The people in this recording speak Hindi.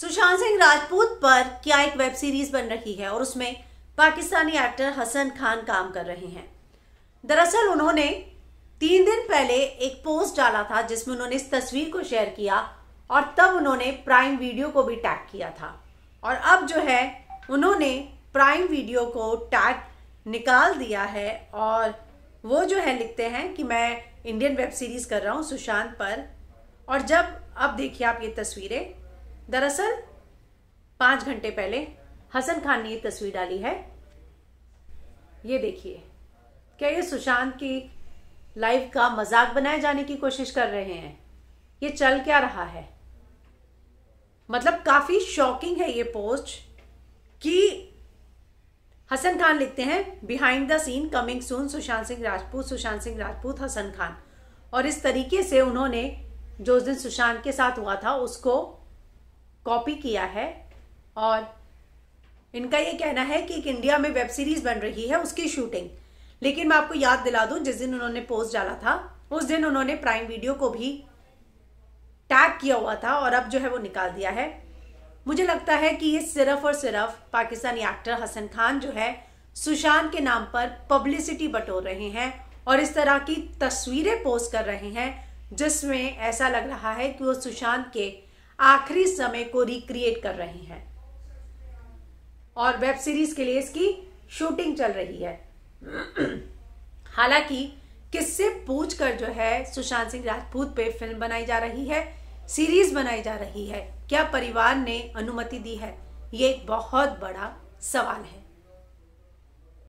सुशांत सिंह राजपूत पर क्या एक वेब सीरीज बन रही है और उसमें पाकिस्तानी एक्टर हसन खान काम कर रहे हैं दरअसल उन्होंने तीन दिन पहले एक पोस्ट डाला था जिसमें उन्होंने इस तस्वीर को शेयर किया और तब उन्होंने प्राइम वीडियो को भी टैग किया था और अब जो है उन्होंने प्राइम वीडियो को टैग निकाल दिया है और वो जो है लिखते हैं कि मैं इंडियन वेब सीरीज़ कर रहा हूँ सुशांत पर और जब अब देखिए आप ये तस्वीरें दरअसल पांच घंटे पहले हसन खान ने ये तस्वीर डाली है ये देखिए क्या ये सुशांत की लाइफ का मजाक बनाए जाने की कोशिश कर रहे हैं ये चल क्या रहा है मतलब काफी शॉकिंग है ये पोस्ट कि हसन खान लिखते हैं behind the scene coming soon Sushant Singh Rajput Sushant Singh Rajput Hasan Khan और इस तरीके से उन्होंने जो उस दिन सुशांत के साथ हुआ था उसको कॉपी किया है और इनका ये कहना है कि एक इंडिया में वेब सीरीज बन रही है उसकी शूटिंग लेकिन मैं आपको याद दिला दूं जिस दिन उन्होंने पोस्ट डाला था उस दिन उन्होंने प्राइम वीडियो को भी टैग किया हुआ था और अब जो है वो निकाल दिया है मुझे लगता है कि ये सिर्फ और सिर्फ पाकिस्तानी एक्टर हसन खान जो है सुशांत के नाम पर पब्लिसिटी बटोर रहे हैं और इस तरह की तस्वीरें पोस्ट कर रहे हैं जिसमें ऐसा लग रहा है कि वो सुशांत के आखिरी समय को रिक्रिएट कर रही हैं और वेब सीरीज के लिए इसकी शूटिंग चल रही है हालांकि किससे पूछ कर जो है सुशांत सिंह राजपूत पे फिल्म बनाई जा रही है सीरीज बनाई जा रही है क्या परिवार ने अनुमति दी है ये एक बहुत बड़ा सवाल है